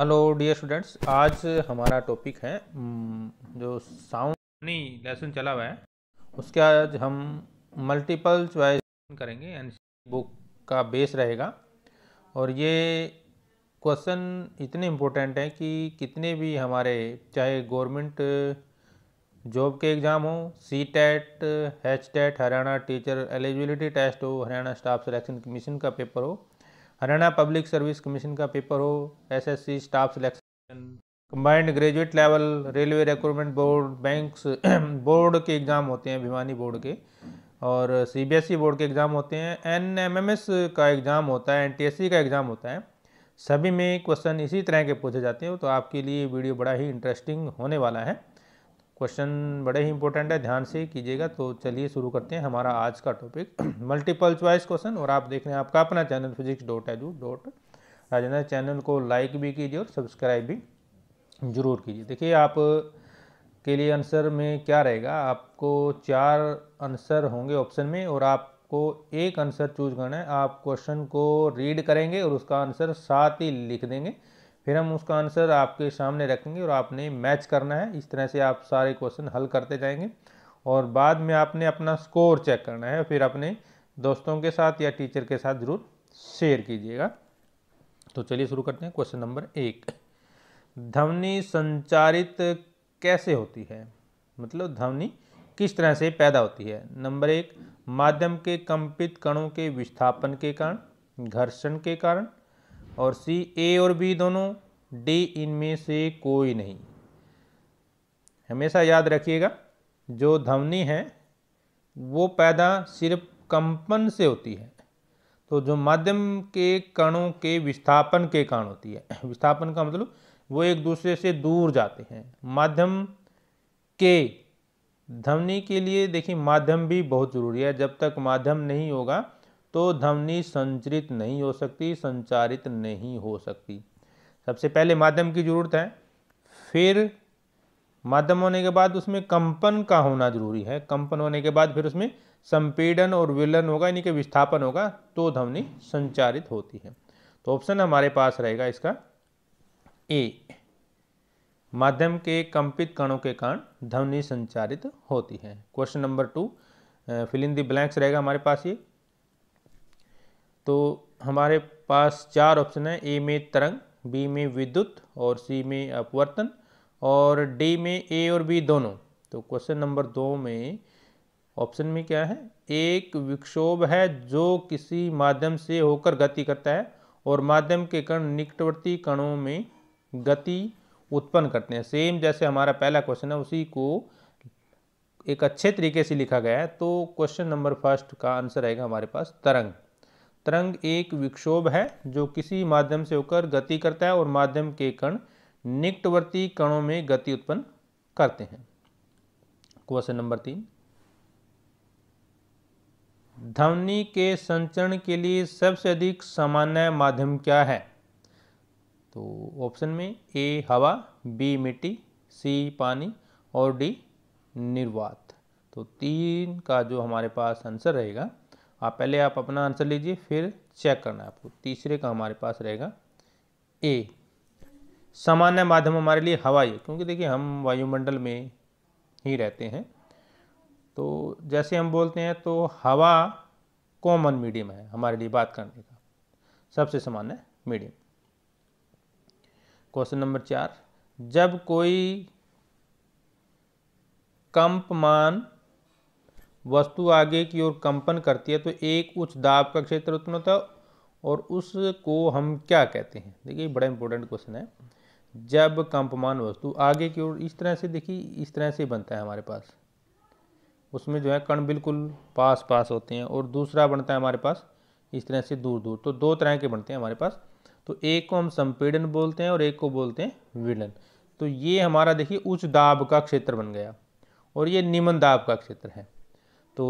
hello dear students आज हमारा topic है जो साउंड नहीं लेसन चला हुआ है उसके आज हम मल्टीपल चॉइस करेंगे एन बुक का बेस रहेगा और ये क्वेश्चन इतने इम्पोर्टेंट हैं कि कितने भी हमारे चाहे गवर्नमेंट जॉब के एग्ज़ाम हो C TET H TET Haryana teacher eligibility test हो हरियाणा स्टाफ सिलेक्शन कमीशन का पेपर हो हरियाणा पब्लिक सर्विस कमीशन का पेपर हो SSC staff selection combined graduate level railway recruitment board banks board के एग्ज़ाम होते हैं भिवानी बोर्ड के और सीबीएसई बोर्ड e के एग्ज़ाम होते हैं एनएमएमएस का एग्ज़ाम होता है एनटीएससी का एग्ज़ाम होता है सभी में क्वेश्चन इसी तरह के पूछे जाते हैं तो आपके लिए वीडियो बड़ा ही इंटरेस्टिंग होने वाला है क्वेश्चन बड़े ही इंपॉर्टेंट है ध्यान से कीजिएगा तो चलिए शुरू करते हैं हमारा आज का टॉपिक मल्टीपल च्वाइस क्वेश्चन और आप देख रहे हैं आपका अपना channel physics dot edu dot Rajendra channel को लाइक भी कीजिए और सब्सक्राइब भी जरूर कीजिए देखिए आप के लिए आंसर में क्या रहेगा आपको चार आंसर होंगे ऑप्शन में और आपको एक आंसर चूज करना है आप क्वेश्चन को रीड करेंगे और उसका आंसर साथ ही लिख देंगे फिर हम उसका आंसर आपके सामने रखेंगे और आपने मैच करना है इस तरह से आप सारे क्वेश्चन हल करते जाएंगे और बाद में आपने अपना स्कोर चेक करना है फिर अपने दोस्तों के साथ या टीचर के साथ ज़रूर शेयर कीजिएगा तो चलिए शुरू करते हैं क्वेश्चन नंबर एक ध्वनि संचारित कैसे होती है मतलब ध्वनि किस तरह से पैदा होती है नंबर एक माध्यम के कंपित कणों के विस्थापन के कारण घर्षण के कारण और सी ए और बी दोनों डी इनमें से कोई नहीं हमेशा याद रखिएगा जो ध्वनि है वो पैदा सिर्फ कंपन से होती है तो जो माध्यम के कणों के विस्थापन के कारण होती है विस्थापन का मतलब वो एक दूसरे से दूर जाते हैं माध्यम के ध्वनि के लिए देखिए माध्यम भी बहुत ज़रूरी है जब तक माध्यम नहीं होगा तो ध्वनि संचरित नहीं हो सकती संचारित नहीं हो सकती सबसे पहले माध्यम की जरूरत है फिर माध्यम होने के बाद उसमें कंपन का होना जरूरी है कंपन होने के बाद फिर उसमें संपीडन और विलन होगा यानी कि विस्थापन होगा तो ध्वनि संचारित होती है तो ऑप्शन हमारे पास रहेगा इसका ए माध्यम के कंपित कणों के कारण ध्वनि संचारित होती है question number two filling the blanks रहेगा हमारे पास ये तो हमारे पास चार ऑप्शन है ए में तरंग बी में विद्युत और सी में अपवर्तन और डी में ए और बी दोनों तो क्वेश्चन नंबर दो में ऑप्शन में क्या है एक विक्षोभ है जो किसी माध्यम से होकर गति करता है और माध्यम के कण निकटवर्ती कणों में गति उत्पन्न करते हैं सेम जैसे हमारा पहला क्वेश्चन है उसी को एक अच्छे तरीके से लिखा गया है तो क्वेश्चन नंबर फर्स्ट का आंसर आएगा हमारे पास तरंग तरंग एक विक्षोभ है जो किसी माध्यम से होकर गति करता है और माध्यम के कण निकटवर्ती कणों में गति उत्पन्न करते हैं क्वेश्चन नंबर तीन ध्वनि के संचरण के लिए सबसे अधिक सामान्य माध्यम क्या है तो ऑप्शन में ए हवा बी मिट्टी सी पानी और डी निर्वात तो तीन का जो हमारे पास आंसर रहेगा आप पहले आप अपना आंसर लीजिए फिर चेक करना है आपको तीसरे का हमारे पास रहेगा ए सामान्य माध्यम हमारे लिए हवाई क्योंकि देखिए हम वायुमंडल में ही रहते हैं तो जैसे हम बोलते हैं तो हवा कॉमन मीडियम है हमारे लिए बात करने का सबसे सामान्य मीडियम क्वेश्चन नंबर चार जब कोई कंपमान वस्तु आगे की ओर कंपन करती है तो एक उच्च दाब का क्षेत्र उत्पन्न होता है और उसको हम क्या कहते हैं देखिए बड़ा इंपॉर्टेंट क्वेश्चन है जब कंपमान वस्तु आगे की ओर इस तरह से देखिए इस तरह से बनता है हमारे पास उसमें जो है कण बिल्कुल पास पास होते हैं और दूसरा बनता है हमारे पास इस तरह से दूर दूर तो दो तरह के बनते हैं हमारे पास तो एक को हम संपीड़न बोलते हैं और एक को बोलते हैं विलन तो ये हमारा देखिए उच्च दाब का क्षेत्र बन गया और ये निम्न दाब का क्षेत्र है तो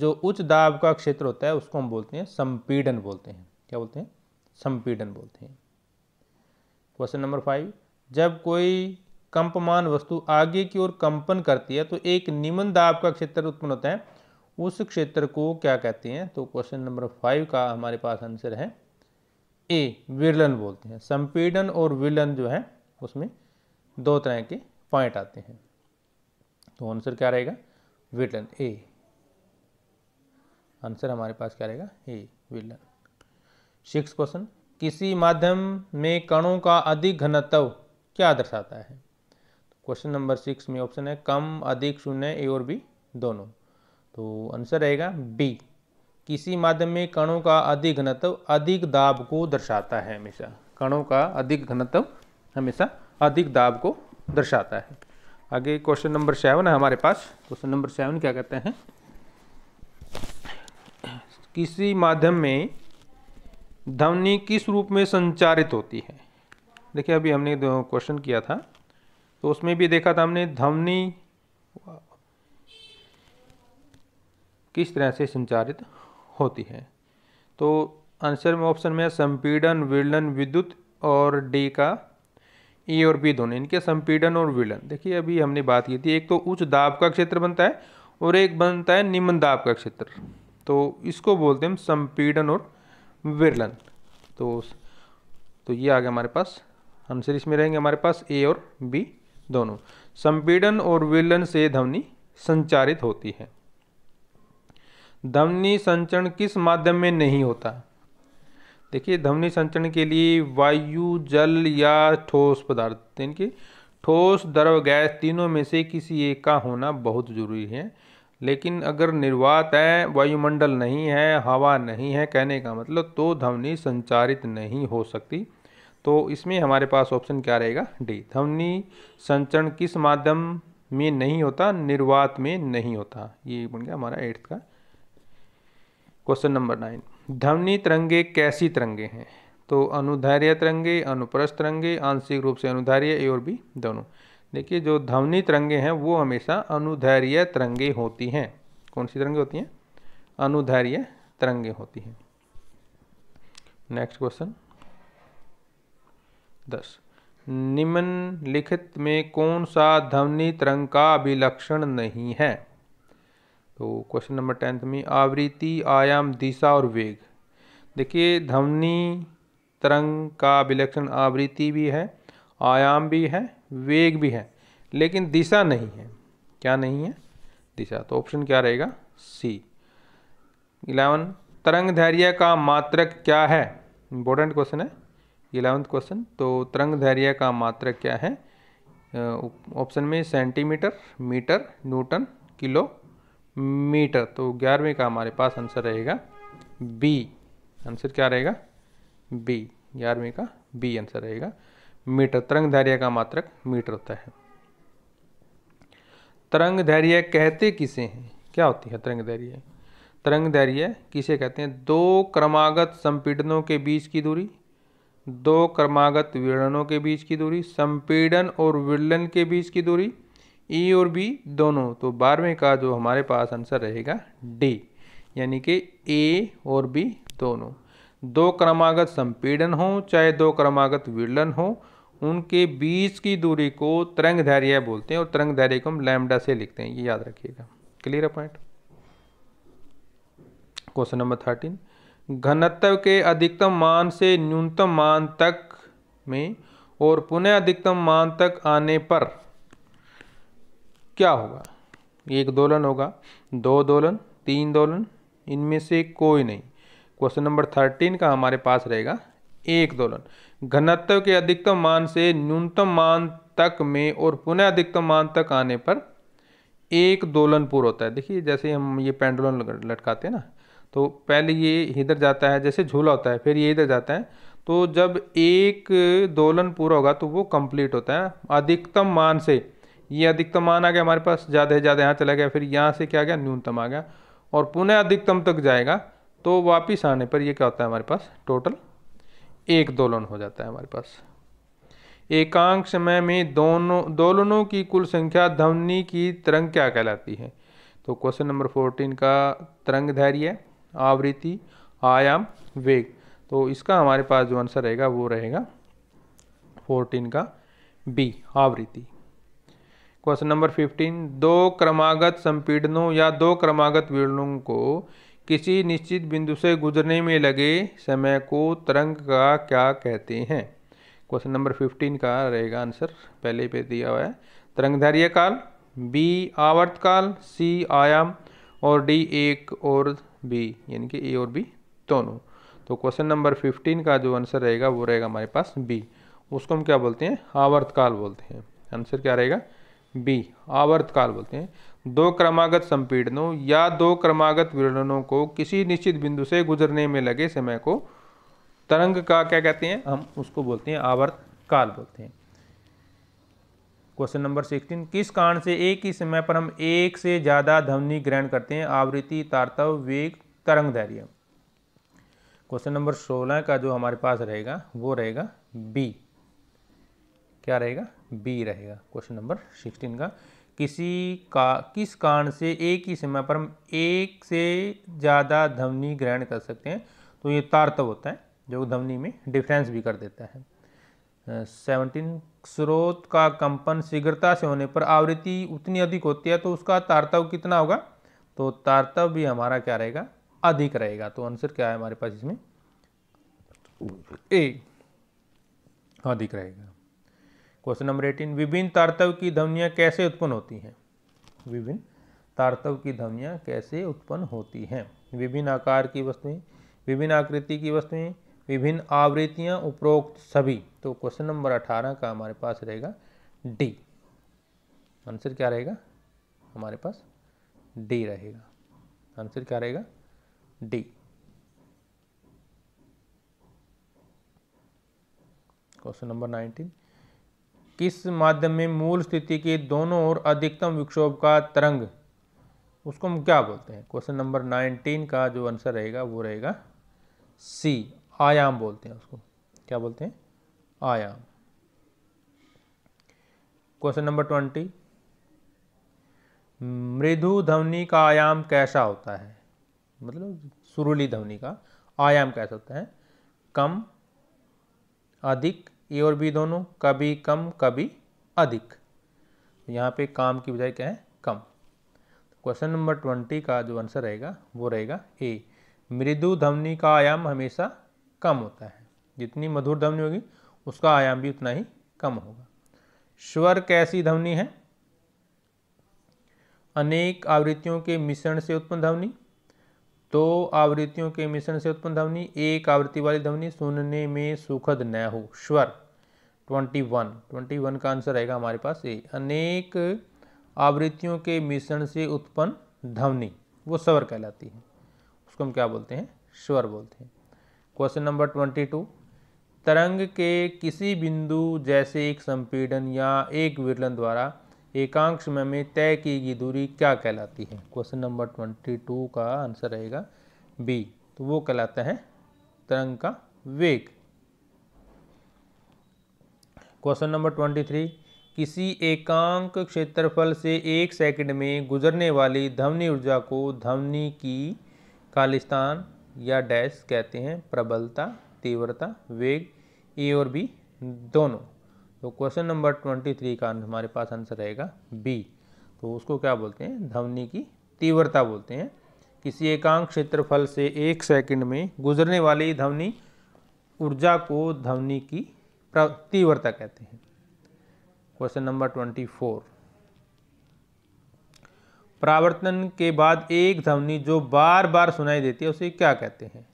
जो उच्च दाब का क्षेत्र होता है उसको हम बोलते हैं संपीडन बोलते हैं क्या बोलते हैं संपीडन बोलते हैं क्वेश्चन नंबर फाइव जब कोई कंपमान वस्तु आगे की ओर कंपन करती है तो एक निम्न दाब का क्षेत्र उत्पन्न होता है उस क्षेत्र को क्या कहते हैं तो क्वेश्चन नंबर फाइव का हमारे पास आंसर है ए विरलन बोलते हैं संपीडन और विलन जो है उसमें दो तरह के पॉइंट आते हैं तो आंसर क्या रहेगा विलन ए आंसर हमारे पास क्या रहेगा ए विलन सिक्स क्वेश्चन किसी माध्यम में कणों का अधिक घनत्व क्या दर्शाता है क्वेश्चन नंबर सिक्स में ऑप्शन है कम अधिक शून्य ए और बी दोनों तो आंसर रहेगा बी किसी माध्यम में कणों का अधिक घनत्व अधिक दाब को दर्शाता है हमेशा कणों का अधिक घनत्व हमेशा अधिक दाब को दर्शाता है आगे क्वेश्चन नंबर सेवन है हमारे पास क्वेश्चन नंबर सेवन क्या कहते हैं किसी माध्यम में ध्वनि किस रूप में संचारित होती है देखिए अभी हमने क्वेश्चन किया था तो उसमें भी देखा था हमने ध्वनि किस तरह से संचारित होती है तो आंसर में ऑप्शन में संपीड़न विलन विद्युत और डी का ए और बी दोनों इनके संपीडन और विलन देखिए अभी हमने बात की थी एक तो उच्च दाब का क्षेत्र बनता है और एक बनता है निम्न दाब का क्षेत्र तो इसको बोलते हैं संपीडन और विरलन तो तो ये आ गया हमारे पास आंसर इसमें रहेंगे हमारे पास ए और बी दोनों संपीडन और विलन से ध्वनि संचारित होती है ध्वनि संचरण किस माध्यम में नहीं होता देखिए ध्वनि संचरण के लिए वायु जल या ठोस पदार्थ यानी कि ठोस द्रव गैस तीनों में से किसी एक का होना बहुत ज़रूरी है लेकिन अगर निर्वात है वायुमंडल नहीं है हवा नहीं है कहने का मतलब तो ध्वनि संचारित नहीं हो सकती तो इसमें हमारे पास ऑप्शन क्या रहेगा डी ध्वनि संचरण किस माध्यम में नहीं होता निर्वात में नहीं होता ये बन गया हमारा एट्थ का क्वेश्चन नंबर नाइन ध्वनि तरंगे कैसी तरंगे हैं तो अनुधार्य तरंगे अनुप्रस्थ तरंगे आंशिक रूप से अनुधार्य और भी दोनों देखिए जो ध्वनि तरंगे हैं वो हमेशा अनुधार्य तरंगे होती हैं कौन सी तरंगे होती हैं अनुधार्य तरंगे होती हैं नेक्स्ट क्वेश्चन दस निम्नलिखित में कौन सा ध्वनि तरंग का अभिलक्षण नहीं है तो क्वेश्चन नंबर टेंथ में आवृत्ति आयाम दिशा और वेग देखिए ध्वनि तरंग का विलक्षण आवृत्ति भी है आयाम भी है वेग भी है लेकिन दिशा नहीं है क्या नहीं है दिशा तो ऑप्शन क्या रहेगा सी इलेवन तरंग धैर्य का मात्रक क्या है इंपॉर्टेंट क्वेश्चन है इलेवंथ क्वेश्चन तो तरंग धैर्य का मात्रक क्या है ऑप्शन में centimetre metre newton kilometre तो ग्यारहवें का हमारे पास आंसर रहेगा बी आंसर क्या रहेगा बी ग्यारहवें का बी आंसर रहेगा मीटर तरंग धैर्य का मात्रक मीटर होता है तरंग धैर्य कहते किसे हैं क्या होती है तरंग धैर्य तरंग धैर्य किसे कहते हैं दो क्रमागत संपीड़नों के बीच की दूरी दो क्रमागत विरणों के बीच की दूरी संपीड़न और विरलन के बीच की दूरी ए और बी दोनों तो बारहवें का जो हमारे पास आंसर रहेगा डी यानी कि ए और बी दोनों दो क्रमागत संपीड़न हो चाहे दो क्रमागत विलन हो उनके बीच की दूरी को तरंग धैर्य बोलते हैं और तरंग धैर्य को हम लैमडा से लिखते हैं ये याद रखिएगा क्लियर है पॉइंट क्वेश्चन नंबर थर्टीन घनत्व के अधिकतम मान से न्यूनतम मान तक में और पुनः अधिकतम मान तक आने पर क्या होगा एक दोलन होगा दो दोलन तीन दोलन इनमें से कोई नहीं क्वेश्चन नंबर थर्टीन का हमारे पास रहेगा एक दोलन घनत्व के अधिकतम मान से न्यूनतम मान तक में और पुनः अधिकतम मान तक आने पर एक दोलन पूर होता है देखिए जैसे हम ये पेंडुलम लटकाते हैं ना तो पहले ये इधर जाता है जैसे झूला होता है फिर ये इधर जाता है तो जब एक दोलन पूरा होगा तो वो कंप्लीट होता है अधिकतम मान से ये अधिकतम मान आ गया हमारे पास ज़्यादा से ज़्यादा यहाँ चला गया फिर यहाँ से क्या गया न्यूनतम आ गया और पुनः अधिकतम तक जाएगा तो वापिस आने पर यह क्या होता है हमारे पास टोटल एक दोलन हो जाता है हमारे पास एकांक समय में दोनों दोलनों की कुल संख्या ध्वनि की तरंग क्या कहलाती है तो क्वेश्चन नंबर फोर्टीन का तरंग धैर्य आवृत्ति आयाम वेग तो इसका हमारे पास जो आंसर रहेगा वो रहेगा फोर्टीन का बी आवृत्ति क्वेश्चन नंबर फिफ्टीन दो क्रमागत संपीड़नों या दो क्रमागत विरणों को किसी निश्चित बिंदु से गुजरने में लगे समय को तरंग का क्या कहते हैं क्वेश्चन नंबर फिफ्टीन का रहेगा आंसर पहले पे दिया हुआ है तरंगधार्य काल बी आवर्त काल सी आयाम और डी एक और बी यानी कि ए और बी दोनों तो क्वेश्चन नंबर फिफ्टीन का जो आंसर रहेगा वो रहेगा हमारे पास बी उसको हम क्या बोलते हैं आवर्तकाल बोलते हैं आंसर क्या रहेगा बी आवर्तकाल बोलते हैं दो क्रमागत संपीड़नों या दो क्रमागत विरणनों को किसी निश्चित बिंदु से गुजरने में लगे समय को तरंग का क्या कहते हैं हम उसको बोलते हैं आवर्त काल बोलते हैं क्वेश्चन नंबर सिक्सटीन किस कारण से एक ही समय पर हम एक से ज़्यादा ध्वनि ग्रहण करते हैं आवृत्ति तारतव वेग तरंग धैर्य क्वेश्चन नंबर सोलह का जो हमारे पास रहेगा वो रहेगा बी क्या रहेगा बी रहेगा क्वेश्चन नंबर सिक्सटीन का किसी का किस कारण से एक ही समय पर हम एक से ज़्यादा ध्वनि ग्रहण कर सकते हैं तो ये तारतव होता है जो ध्वनि में डिफरेंस भी कर देता है सेवनटीन स्रोत का कंपन शीघ्रता से होने पर आवृत्ति उतनी अधिक होती है तो उसका तारतव कितना होगा तो तारतव भी हमारा क्या रहेगा अधिक रहेगा तो आंसर क्या है हमारे पास इसमें ए अधिक रहेगा क्वेश्चन नंबर एटीन विभिन्न तारतव की ध्वनियाँ कैसे उत्पन्न होती हैं विभिन्न तारतव की ध्वनियाँ कैसे उत्पन्न होती हैं विभिन्न आकार की वस्तुएं विभिन्न आकृति की वस्तुएं विभिन्न आवृत्तियाँ उपरोक्त सभी तो क्वेश्चन नंबर अठारह का हमारे पास रहेगा डी आंसर क्या रहेगा हमारे पास डी रहेगा आंसर क्या रहेगा डी क्वेश्चन नंबर नाइनटीन किस माध्यम में मूल स्थिति के दोनों ओर अधिकतम विक्षोभ का तरंग उसको हम क्या बोलते हैं क्वेश्चन नंबर नाइनटीन का जो आंसर रहेगा वो रहेगा सी आयाम बोलते हैं उसको क्या बोलते हैं आयाम क्वेश्चन नंबर ट्वेंटी मृदु ध्वनि का आयाम कैसा होता है मतलब सुरुली ध्वनि का आयाम कैसा होता है कम अधिक ए और बी दोनों कभी कम कभी अधिक तो यहाँ पे काम की बजाय क्या है कम क्वेश्चन नंबर ट्वेंटी का जो आंसर रहेगा वो रहेगा ए मृदु ध्वनि का आयाम हमेशा कम होता है जितनी मधुर ध्वनि होगी उसका आयाम भी उतना ही कम होगा स्वर कैसी ध्वनि है अनेक आवृत्तियों के मिश्रण से उत्पन्न ध्वनि तो आवृत्तियों के मिश्रण से उत्पन्न ध्वनि एक आवृत्ति वाली ध्वनि सुनने में सुखद न हो स्वर 21 21 का आंसर आएगा हमारे पास ए अनेक आवृत्तियों के मिश्रण से उत्पन्न ध्वनि वो स्वर कहलाती है उसको हम क्या बोलते हैं स्वर बोलते हैं क्वेश्चन नंबर ट्वेंटी टू तरंग के किसी बिंदु जैसे एक संपीड़न या एक विरलन द्वारा एकांश में, में तय की गई दूरी क्या कहलाती है क्वेश्चन नंबर ट्वेंटी टू का आंसर रहेगा बी तो वो कहलाता है तरंग का वेग क्वेश्चन नंबर ट्वेंटी थ्री किसी एकांक क्षेत्रफल से एक सेकंड में गुजरने वाली ध्वनि ऊर्जा को ध्वनि की कालिस्तान या डैश कहते हैं प्रबलता तीव्रता वेग ए और बी दोनों तो क्वेश्चन नंबर ट्वेंटी थ्री का हमारे पास आंसर रहेगा बी तो उसको क्या बोलते हैं ध्वनि की तीव्रता बोलते हैं किसी एकांक क्षेत्रफल से एक सेकंड में गुजरने वाली ध्वनि ऊर्जा को ध्वनि की तीव्रता कहते हैं क्वेश्चन नंबर ट्वेंटी फोर परावर्तन के बाद एक ध्वनि जो बार बार सुनाई देती है उसे क्या कहते हैं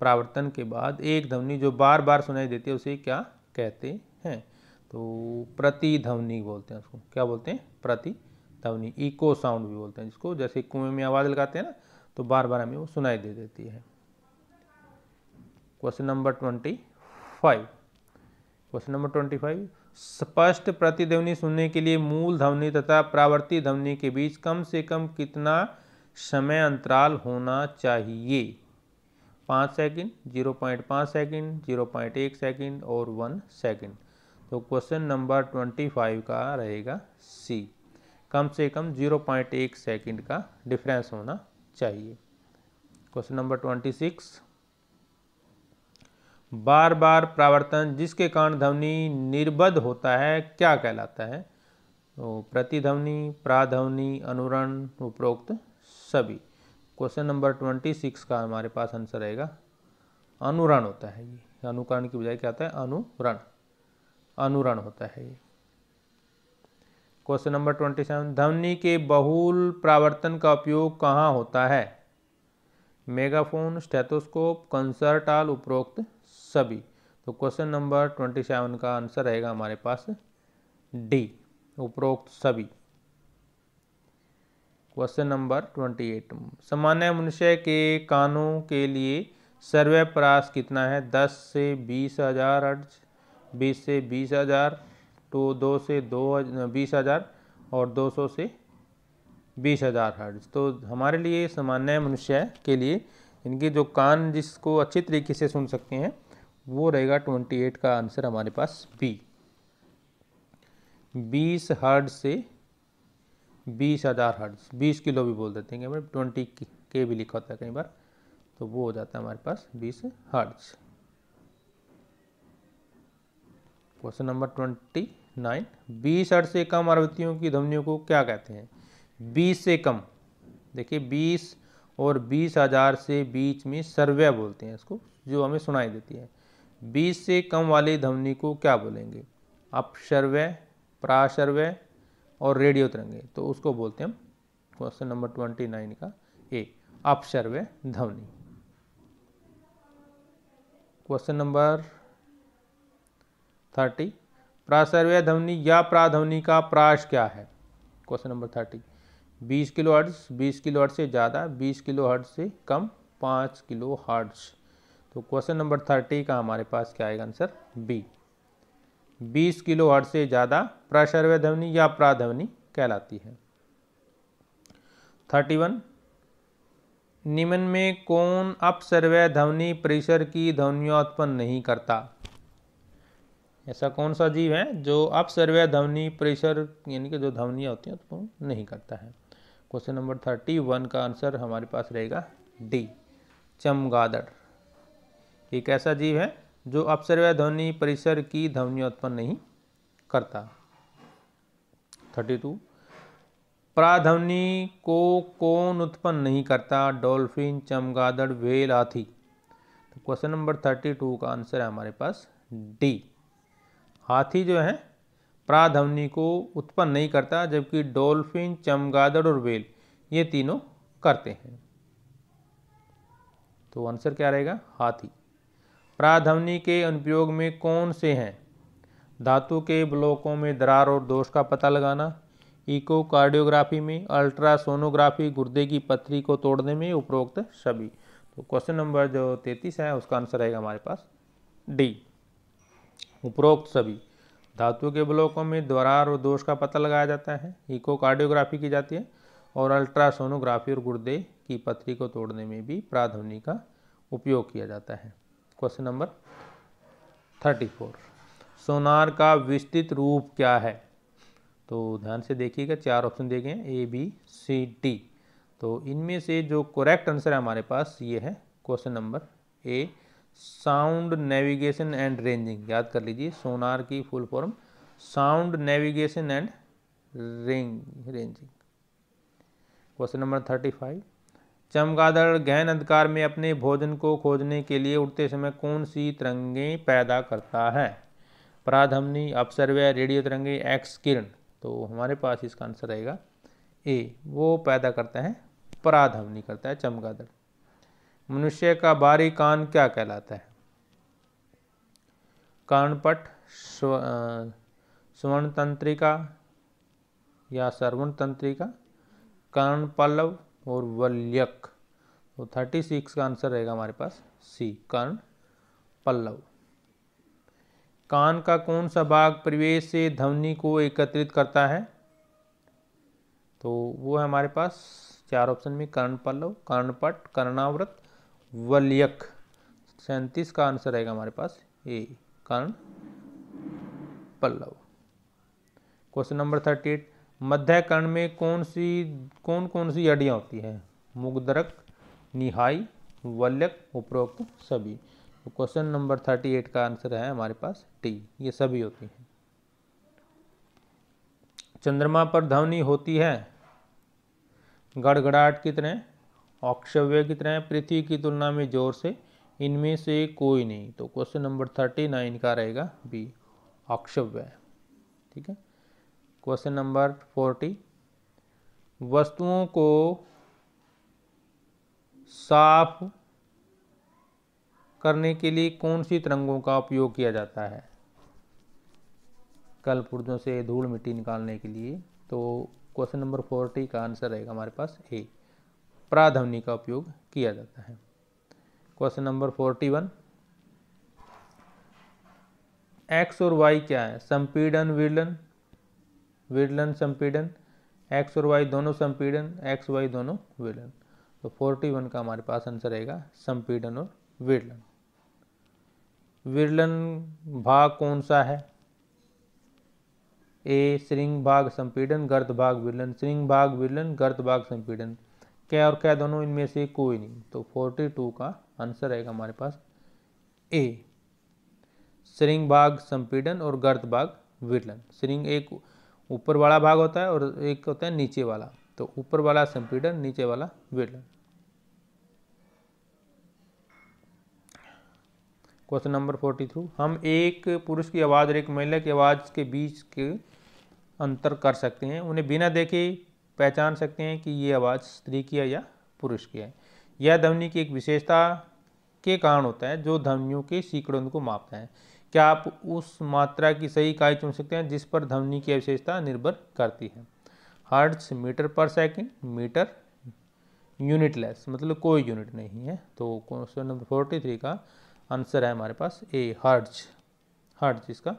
परावर्तन के बाद एक ध्वनि जो बार बार सुनाई देती है उसे क्या कहते हैं तो प्रतिध्वनि बोलते हैं उसको क्या बोलते हैं प्रतिध्वनि इको साउंड भी बोलते हैं जिसको जैसे कुएं में आवाज़ लगाते हैं ना तो बार बार हमें वो सुनाई दे देती है question number twenty five question number twenty five स्पष्ट प्रतिध्वनि सुनने के लिए मूल ध्वनि तथा प्रावर्ती ध्वनि के बीच कम से कम कितना समय अंतराल होना चाहिए पाँच सेकंड, जीरो पॉइंट पाँच सेकेंड जीरो पॉइंट एक सेकेंड और वन सेकेंड तो क्वेश्चन नंबर ट्वेंटी फाइव का रहेगा सी कम से कम जीरो पॉइंट एक सेकेंड का डिफरेंस होना चाहिए क्वेश्चन नंबर ट्वेंटी सिक्स बार बार प्रावर्तन जिसके कारण ध्वनि निर्बद्ध होता है क्या कहलाता है तो प्रतिध्वनि प्राध्वनि अनुरण उपरोक्त सभी क्वेश्चन नंबर ट्वेंटी सिक्स का हमारे पास आंसर रहेगा अनुरण होता है ये अनुकरण की बजाय क्या होता है अनुरण अनुरण होता है क्वेश्चन नंबर ट्वेंटी सेवन ध्वनि के बहुल प्रावर्तन का उपयोग कहाँ होता है मेगाफोन स्टेथोस्कोप कंसर्ट आल उपरोक्त सभी तो क्वेश्चन नंबर ट्वेंटी सेवन का आंसर रहेगा हमारे पास डी उपरोक्त सभी क्वेश्चन नंबर ट्वेंटी एट सामान्य मनुष्य के कानों के लिए सर्वे प्रास कितना है दस से बीस हजार अर्ज बीस से बीस हज़ार टू तो दो से दो बीस हज़ार और दो सौ से बीस हज़ार हर्ज तो हमारे लिए सामान्य मनुष्य के लिए इनके जो कान जिसको अच्छे तरीके से सुन सकते हैं वो रहेगा ट्वेंटी एट का आंसर हमारे पास बी बीस हर्ड से बीस हज़ार हर्ड्स बीस किलो भी बोल देते हैं ट्वेंटी के भी लिखा होता है कई बार तो वो हो जाता है हमारे पास बीस hertz question number twenty nine बीस अड़ से कम आवृत्तियों की ध्वनियों को क्या कहते हैं बीस से कम देखिए बीस और बीस हजार से बीच में सर्वे बोलते हैं इसको जो हमें सुनाई देती है बीस से कम वाली ध्वनि को क्या बोलेंगे अपशर्वय प्राशर्वय और रेडियो तरंगे तो उसको बोलते हैं हम क्वेश्चन नंबर ट्वेंटी नाइन का ए अपशर्वय ध्वनि क्वेश्चन नंबर थर्टी प्रासर्वय ध्वनि या प्राध्वनि का प्राश क्या है क्वेश्चन नंबर थर्टी बीस किलो हर्ट्स बीस किलो हर्ट्स से ज़्यादा बीस किलो हर्ट्स से कम पाँच किलो हर्ट्स तो क्वेश्चन नंबर थर्टी का हमारे पास क्या आएगा आंसर बी बीस किलो हर्ट्स से ज़्यादा प्रासर्वय ध्वनि या प्राध्वनि कहलाती है थर्टी वन निम्न में कौन अपसर्वय ध्वनि परिसर की ध्वनियाँ उत्पन्न नहीं करता ऐसा कौन सा जीव है जो अपसर्वय ध्वनि प्रेशर यानी कि जो ध्वनियाँ होती हैं उसको तो नहीं करता है क्वेश्चन नंबर थर्टी वन का आंसर हमारे पास रहेगा डी चमगादड़ एक ऐसा जीव है जो अपसर्वय ध्वनि परिसर की ध्वनि उत्पन्न नहीं करता थर्टी टू प्राध्वनि को कौन उत्पन्न नहीं करता डॉल्फिन चमगादड़ वेल हाथी तो क्वेश्चन नंबर थर्टी टू का आंसर है हमारे पास डी हाथी जो है प्राध्वनि को उत्पन्न नहीं करता जबकि डॉल्फिन चमगादड़ और वेल ये तीनों करते हैं तो आंसर क्या रहेगा हाथी प्राध्वनि के अनुप्रयोग में कौन से हैं धातु के ब्लॉकों में दरार और दोष का पता लगाना इको कार्डियोग्राफी में अल्ट्रासोनोग्राफी गुर्दे की पथरी को तोड़ने में उपरोक्त सभी तो क्वेश्चन नंबर जो तैतीस है उसका आंसर रहेगा हमारे पास डी उपरोक्त सभी धातु के ब्लॉकों में द्वार और दोष का पता लगाया जाता है इकोकार्डियोग्राफी की जाती है और अल्ट्रासोनोग्राफी और गुर्दे की पथरी को तोड़ने में भी प्राध्वनि का उपयोग किया जाता है question number thirty four sonar का विस्तृत रूप क्या है तो ध्यान से देखिएगा चार ऑप्शन देखें ए बी सी डी तो इनमें से जो करेक्ट आंसर है हमारे पास ये है question number A sound navigation and ranging याद कर लीजिए सोनार की full form sound navigation and range ranging question number thirty five चमगादड़ गहन अंधकार में अपने भोजन को खोजने के लिए उड़ते समय कौन सी तिरंगे पैदा करता है प्राधमनी अपसर्वे रेडियो तिरंगे एक्स किरण तो हमारे पास इसका आंसर रहेगा ए वो पैदा करता है पराधमनी करता है चमगादड़ मनुष्य का बारी कान क्या कहलाता है कानपट स्वर्ण तंत्रिका या सर्वण तंत्रिका कर्ण पल्लव और वल्यक तो थर्टी सिक्स का आंसर रहेगा हमारे पास सी कर्ण पल्लव कान का कौन सा भाग प्रवेश से ध्वनि को एकत्रित करता है तो वो है हमारे पास चार ऑप्शन में कर्ण पल्लव कर्णपट कर्णावृत वलयक सैंतीस का आंसर आएगा हमारे पास ए कर्ण पल्लव क्वेश्चन नंबर थर्टी एट मध्य कर्ण में कौन सी कौन कौन सी अडियाँ होती हैं मुगदरक निहाई वल्यक उपरोक्त सभी तो क्वेश्चन नंबर थर्टी एट का आंसर है हमारे पास टी ये सभी होती हैं चंद्रमा पर ध्वनि होती है गड़गड़ाहट कितने अक्षव्य कितने हैं पृथ्वी की तुलना में जोर से इनमें से कोई नहीं तो क्वेश्चन नंबर थर्टी नाइन का रहेगा बी अक्षव्य ठीक है क्वेश्चन नंबर फोर्टी वस्तुओं को साफ करने के लिए कौन सी तरंगों का उपयोग किया जाता है कल पुर्जों से धूल मिट्टी निकालने के लिए तो क्वेश्चन नंबर फोर्टी का आंसर रहेगा हमारे पास ए प्राध्वनि का उपयोग किया जाता है question number forty one X और वाई क्या है संपीडन विडलन विडलन संपीडन एक्स और वाई दोनों संपीडन एक्स वाई दोनों विडलन तो फोर्टी वन का हमारे पास आंसर रहेगा संपीडन और विडलन विरलन भाग कौन सा है ए श्रृंग भाग संपीडन गर्द भाग विरलन श्रृंग भाग विरलन गर्द भाग संपीडन क्या और क्या दोनों इनमें से कोई नहीं तो फोर्टी टू का आंसर आएगा हमारे पास ए श्रृंग भाग संपीडन और गर्द भाग विरलन श्रृंग एक ऊपर वाला भाग होता है और एक होता है नीचे वाला तो ऊपर वाला संपीडन नीचे वाला विरलन क्वेश्चन नंबर फोर्टी थ्रू हम एक पुरुष की आवाज़ और एक महिला की आवाज़ के बीच के अंतर कर सकते हैं उन्हें बिना देखे पहचान सकते हैं कि ये आवाज़ स्त्री की है या पुरुष की है यह ध्वनि की एक विशेषता के कारण होता है जो ध्वनियों के सीकड़ों को मापता है क्या आप उस मात्रा की सही इकाई चुन सकते हैं जिस पर ध्वनि की विशेषता निर्भर करती है हर्ट्स मीटर पर सेकंड मीटर यूनिटलेस मतलब कोई यूनिट नहीं है तो क्वेश्चन नंबर फोर्टी थ्री का आंसर है हमारे पास ए हर्ट्स हर्ट्स इसका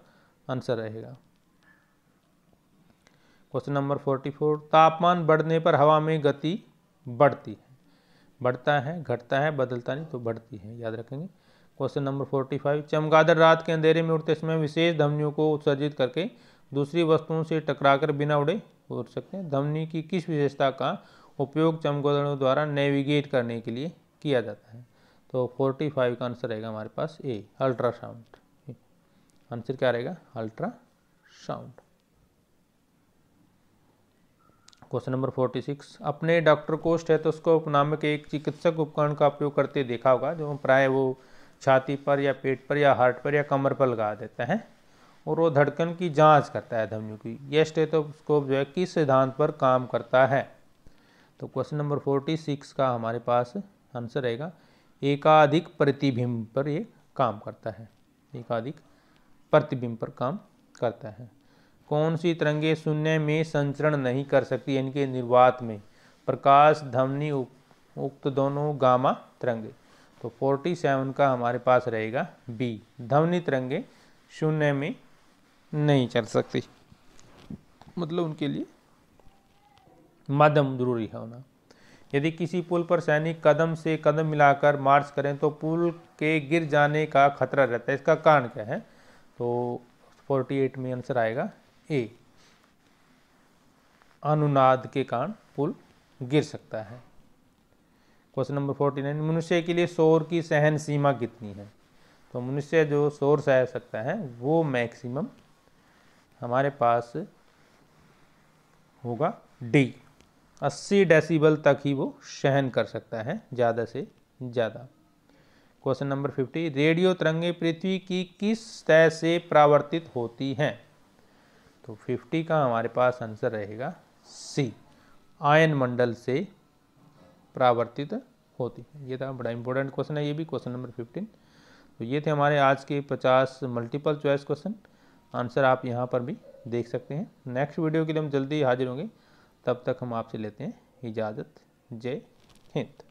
आंसर रहेगा क्वेश्चन नंबर फोर्टी फोर तापमान बढ़ने पर हवा में गति बढ़ती है बढ़ता है घटता है बदलता नहीं तो बढ़ती है याद रखेंगे क्वेश्चन नंबर फोर्टी फाइव चमगादड़ रात के अंधेरे में उड़ते समय विशेष धमनियों को उत्सर्जित करके दूसरी वस्तुओं से टकराकर बिना उड़े उड़ सकते हैं धमनी की किस विशेषता का उपयोग चमगादड़ों द्वारा नेविगेट करने के लिए किया जाता है तो फोर्टी फाइव का आंसर रहेगा हमारे पास ए अल्ट्रासाउंड आंसर क्या रहेगा ultrasound question number forty six अपने डॉक्टर कोस्ट है तो उसको नामक एक चिकित्सक उपकरण का उपयोग करते देखा होगा जो प्राय वो छाती पर या पेट पर या हार्ट पर या कमर पर लगा देता है और वो धड़कन की जांच करता है धमनियों की यह स्टेथोस्कोप जो है किस सिद्धांत पर काम करता है तो क्वेश्चन नंबर फोर्टी सिक्स का हमारे पास आंसर रहेगा एकाधिक प्रतिबिंब पर ये काम करता है एकाधिक प्रतिबिंब पर काम करता है कौन सी तरंगे शून्य में संचरण नहीं कर सकती इनके निर्वात में प्रकाश ध्वनि उक्त दोनों गामा तरंगे तो 47 का हमारे पास रहेगा बी ध्वनि तरंगे शून्य में नहीं चल सकती मतलब उनके लिए मध्यम जरूरी है होना यदि किसी पुल पर सैनिक कदम से कदम मिलाकर मार्च करें तो पुल के गिर जाने का खतरा रहता है इसका कारण क्या है तो 48 में आंसर आएगा ए अनुनाद के कारण पुल गिर सकता है क्वेश्चन नंबर फोर्टी नाइन मनुष्य के लिए शोर की सहन सीमा कितनी है तो मनुष्य जो शोर सह सकता है वो मैक्सिमम हमारे पास होगा डी अस्सी डेसिबल तक ही वो सहन कर सकता है ज़्यादा से ज़्यादा क्वेश्चन नंबर फिफ्टी रेडियो तरंगे पृथ्वी की किस तय से परावर्तित होती हैं तो 50 का हमारे पास आंसर रहेगा सी आयन मंडल से प्रावर्तित होती है ये था बड़ा इंपॉर्टेंट क्वेश्चन है ये भी क्वेश्चन नंबर फिफ्टीन तो ये थे हमारे आज के पचास मल्टीपल चॉइस क्वेश्चन आंसर आप यहाँ पर भी देख सकते हैं नेक्स्ट वीडियो के लिए हम जल्दी हाजिर होंगे तब तक हम आपसे लेते हैं इजाज़त जय हिंद